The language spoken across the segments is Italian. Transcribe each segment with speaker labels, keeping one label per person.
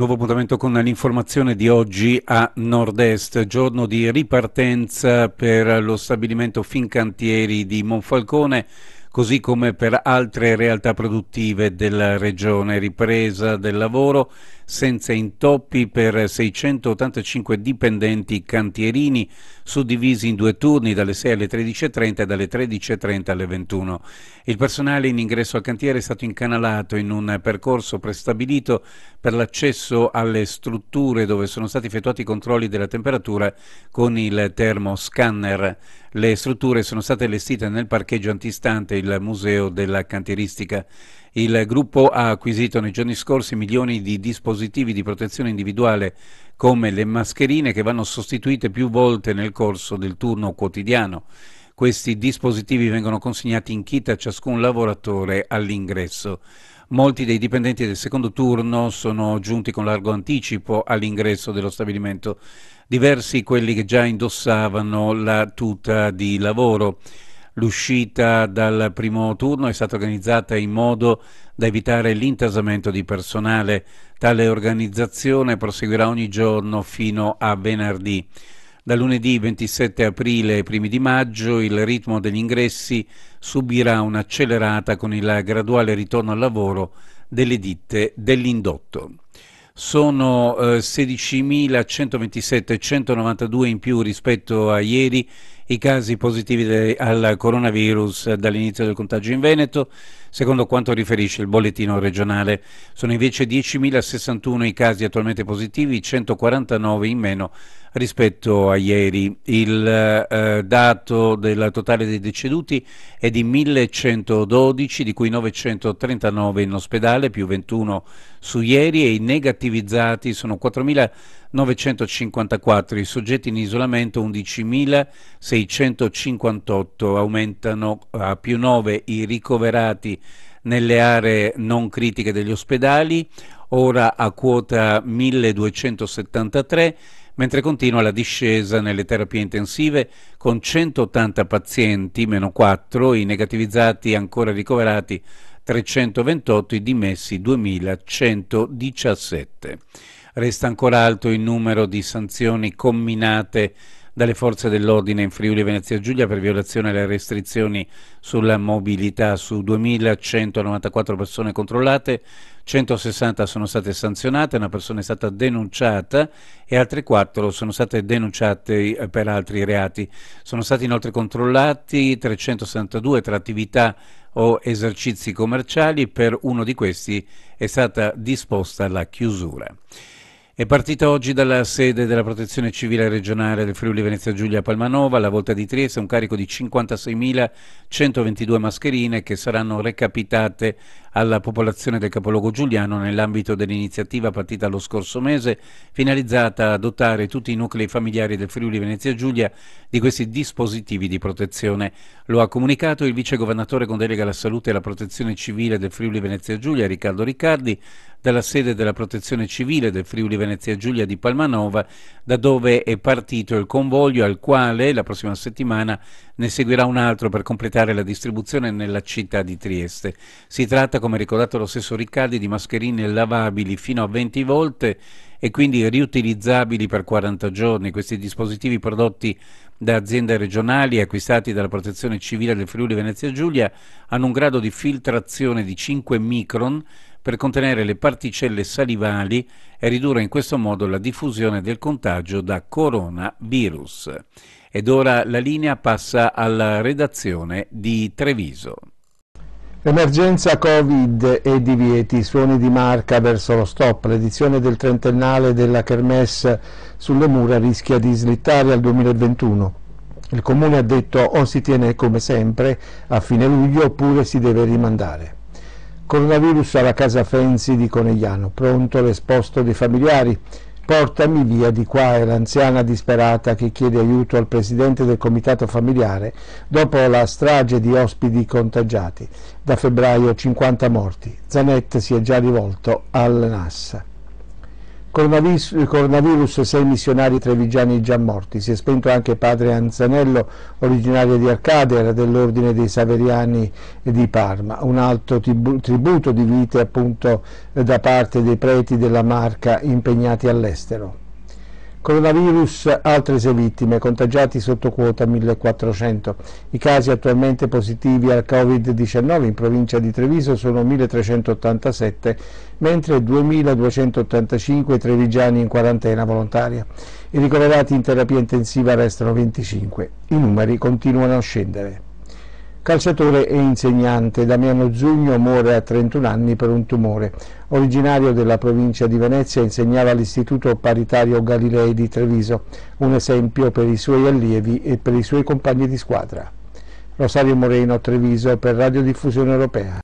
Speaker 1: Nuovo appuntamento con l'informazione di oggi a Nord-Est, giorno di ripartenza per lo stabilimento Fincantieri di Monfalcone così come per altre realtà produttive della regione, ripresa del lavoro senza intoppi per 685 dipendenti cantierini suddivisi in due turni dalle 6 alle 13.30 e dalle 13.30 alle 21. Il personale in ingresso al cantiere è stato incanalato in un percorso prestabilito per l'accesso alle strutture dove sono stati effettuati i controlli della temperatura con il termoscanner. Le strutture sono state allestite nel parcheggio antistante il Museo della Cantieristica. Il gruppo ha acquisito nei giorni scorsi milioni di dispositivi di protezione individuale come le mascherine che vanno sostituite più volte nel corso del turno quotidiano. Questi dispositivi vengono consegnati in kit a ciascun lavoratore all'ingresso. Molti dei dipendenti del secondo turno sono giunti con largo anticipo all'ingresso dello stabilimento, diversi quelli che già indossavano la tuta di lavoro. L'uscita dal primo turno è stata organizzata in modo da evitare l'intasamento di personale. Tale organizzazione proseguirà ogni giorno fino a venerdì. Da lunedì 27 aprile ai primi di maggio il ritmo degli ingressi subirà un'accelerata con il graduale ritorno al lavoro delle ditte dell'indotto. Sono eh, 16.127,192 in più rispetto a ieri i casi positivi al coronavirus eh, dall'inizio del contagio in Veneto secondo quanto riferisce il bollettino regionale. Sono invece 10.061 i casi attualmente positivi, 149 in meno rispetto a ieri. Il eh, dato del totale dei deceduti è di 1112, di cui 939 in ospedale, più 21 su ieri, e i negativizzati sono 4.954, i soggetti in isolamento 11.658, aumentano a più 9 i ricoverati nelle aree non critiche degli ospedali, ora a quota 1273, mentre continua la discesa nelle terapie intensive con 180 pazienti, meno 4, i negativizzati ancora ricoverati 328, i dimessi 2117. Resta ancora alto il numero di sanzioni comminate dalle forze dell'ordine in Friuli Venezia Giulia per violazione delle restrizioni sulla mobilità. Su 2.194 persone controllate, 160 sono state sanzionate, una persona è stata denunciata e altre 4 sono state denunciate eh, per altri reati. Sono stati inoltre controllati 362 tra attività o esercizi commerciali, per uno di questi è stata disposta la chiusura. È partita oggi dalla sede della Protezione Civile regionale del Friuli Venezia Giulia Palmanova, alla volta di Trieste, un carico di 56.122 mascherine che saranno recapitate alla popolazione del capoluogo giuliano nell'ambito dell'iniziativa partita lo scorso mese, finalizzata a dotare tutti i nuclei familiari del Friuli Venezia Giulia di questi dispositivi di protezione. Lo ha comunicato il vicegovernatore con delega alla salute e alla protezione civile del Friuli Venezia Giulia, Riccardo Riccardi, dalla sede della protezione civile del Friuli Venezia Giulia di Palmanova, da dove è partito il convoglio al quale la prossima settimana ne seguirà un altro per completare la distribuzione nella città di Trieste. Si tratta come ricordato lo stesso Riccardi, di mascherine lavabili fino a 20 volte e quindi riutilizzabili per 40 giorni. Questi dispositivi prodotti da aziende regionali e acquistati dalla Protezione Civile del Friuli Venezia Giulia hanno un grado di filtrazione di 5 micron per contenere le particelle salivali e ridurre in questo modo la diffusione del contagio da coronavirus. Ed ora la linea passa alla redazione di Treviso.
Speaker 2: Emergenza Covid e divieti, suoni di marca verso lo stop. L'edizione del trentennale della Kermesse sulle mura rischia di slittare al 2021. Il comune ha detto o si tiene come sempre a fine luglio oppure si deve rimandare. Coronavirus alla casa Fenzi di Conegliano, pronto l'esposto dei familiari. Portami via di qua è l'anziana disperata che chiede aiuto al presidente del comitato familiare dopo la strage di ospiti contagiati. Da febbraio 50 morti. Zanetti si è già rivolto al NASA. Coronavirus, coronavirus, sei missionari trevigiani già morti. Si è spento anche padre Anzanello, originario di Arcadia, dell'ordine dei Saveriani di Parma. Un alto tributo di vite appunto da parte dei preti della Marca impegnati all'estero. Coronavirus, altre sei vittime, contagiati sotto quota 1400. I casi attualmente positivi al Covid-19 in provincia di Treviso sono 1387, mentre 2285 trevigiani in quarantena volontaria. I ricoverati in terapia intensiva restano 25. I numeri continuano a scendere. Calciatore e insegnante, Damiano Zugno muore a 31 anni per un tumore. Originario della provincia di Venezia, insegnava all'Istituto Paritario Galilei di Treviso, un esempio per i suoi allievi e per i suoi compagni di squadra. Rosario Moreno, Treviso, per Radiodiffusione Europea.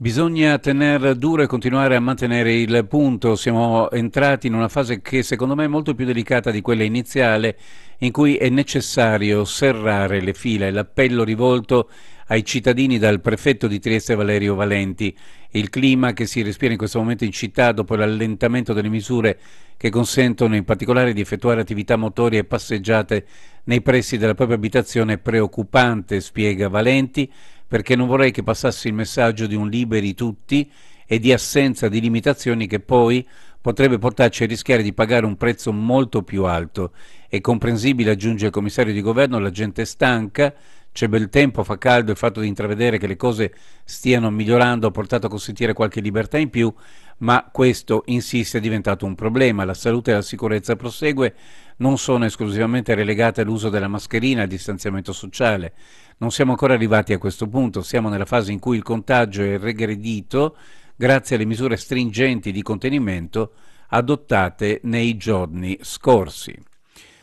Speaker 1: Bisogna tenere duro e continuare a mantenere il punto. Siamo entrati in una fase che secondo me è molto più delicata di quella iniziale, in cui è necessario serrare le fila l'appello rivolto ai cittadini dal prefetto di Trieste Valerio Valenti. Il clima che si respira in questo momento in città dopo l'allentamento delle misure che consentono in particolare di effettuare attività motorie e passeggiate nei pressi della propria abitazione è preoccupante, spiega Valenti perché non vorrei che passasse il messaggio di un liberi tutti e di assenza di limitazioni che poi potrebbe portarci a rischiare di pagare un prezzo molto più alto. È comprensibile, aggiunge il commissario di governo, la gente è stanca, c'è bel tempo, fa caldo, il fatto di intravedere che le cose stiano migliorando ha portato a consentire qualche libertà in più, ma questo, insiste, è diventato un problema. La salute e la sicurezza prosegue non sono esclusivamente relegate all'uso della mascherina e al distanziamento sociale. Non siamo ancora arrivati a questo punto, siamo nella fase in cui il contagio è regredito grazie alle misure stringenti di contenimento adottate nei giorni scorsi.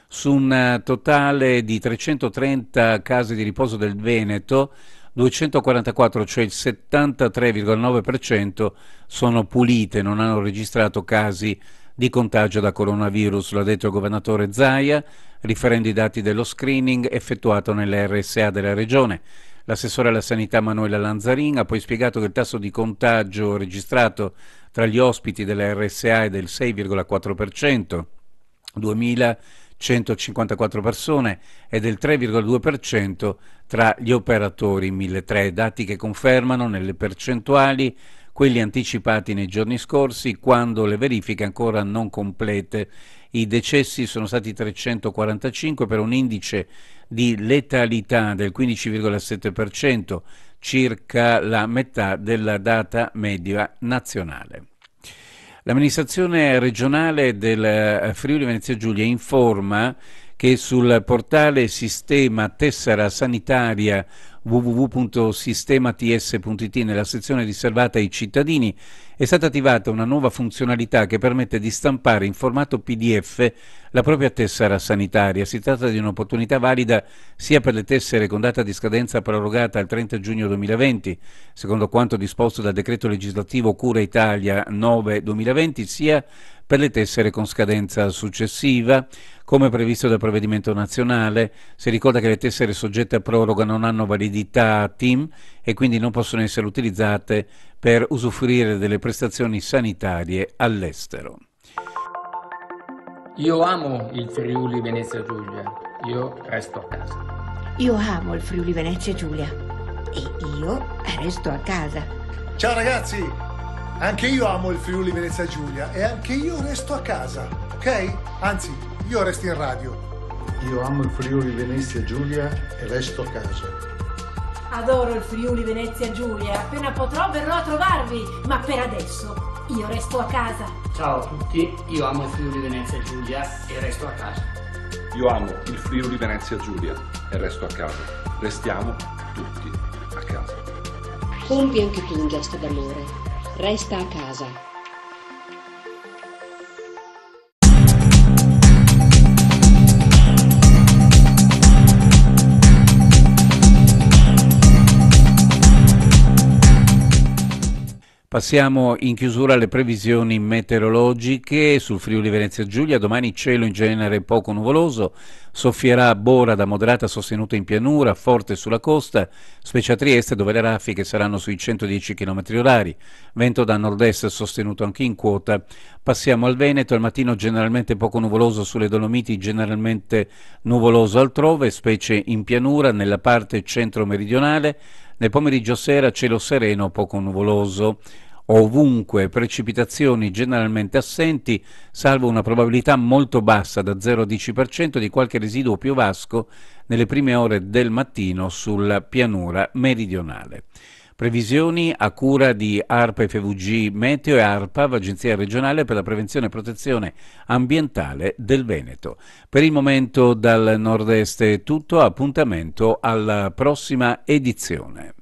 Speaker 1: Su un eh, totale di 330 case di riposo del Veneto, 244, cioè il 73,9%, sono pulite, non hanno registrato casi di contagio da coronavirus, lo ha detto il governatore Zaia, riferendo i dati dello screening effettuato nelle RSA della regione. L'assessore alla sanità Manuela Lanzarin ha poi spiegato che il tasso di contagio registrato tra gli ospiti della RSA è del 6,4%, 2000 154 persone e del 3,2% tra gli operatori 1003, dati che confermano nelle percentuali quelli anticipati nei giorni scorsi quando le verifiche ancora non complete. I decessi sono stati 345 per un indice di letalità del 15,7%, circa la metà della data media nazionale. L'amministrazione regionale del eh, Friuli Venezia Giulia informa che sul portale Sistema Tessera Sanitaria www.sistemats.it nella sezione riservata ai cittadini è stata attivata una nuova funzionalità che permette di stampare in formato PDF la propria tessera sanitaria. Si tratta di un'opportunità valida sia per le tessere con data di scadenza prorogata al 30 giugno 2020, secondo quanto disposto dal decreto legislativo Cura Italia 9-2020, sia per le tessere con scadenza successiva, come previsto dal provvedimento nazionale. Si ricorda che le tessere soggette a proroga non hanno validità TIM e quindi non possono essere utilizzate per usufruire delle prestazioni sanitarie all'estero.
Speaker 2: Io amo il Friuli Venezia Giulia, io resto a casa.
Speaker 1: Io amo il Friuli Venezia Giulia
Speaker 2: e io resto a casa. Ciao ragazzi, anche io amo il Friuli Venezia Giulia e anche io resto a casa, ok? Anzi, io resto in radio. Io amo il Friuli Venezia Giulia e resto a casa. Adoro
Speaker 1: il Friuli Venezia Giulia e appena potrò verrò a trovarvi, ma per adesso io resto
Speaker 2: a casa. Ciao a tutti, io amo il Friuli Venezia Giulia e resto a casa.
Speaker 1: Io amo il Friuli Venezia Giulia e resto a casa. Restiamo tutti a casa. Compi anche tu un gesto d'amore. Resta a casa. Passiamo in chiusura alle previsioni meteorologiche sul Friuli Venezia Giulia. Domani cielo in genere poco nuvoloso, soffierà bora da moderata sostenuta in pianura, forte sulla costa, specie a Trieste dove le raffiche saranno sui 110 km orari. Vento da nord-est sostenuto anche in quota. Passiamo al Veneto, al mattino generalmente poco nuvoloso sulle Dolomiti, generalmente nuvoloso altrove, specie in pianura, nella parte centro-meridionale. Nel pomeriggio sera cielo sereno, poco nuvoloso ovunque, precipitazioni generalmente assenti, salvo una probabilità molto bassa da 0-10% di qualche residuo piovasco nelle prime ore del mattino sulla pianura meridionale. Previsioni a cura di ARPA FVG Meteo e ARPAV, Agenzia regionale per la prevenzione e protezione ambientale del Veneto. Per il momento dal nord-est è tutto, appuntamento alla prossima edizione.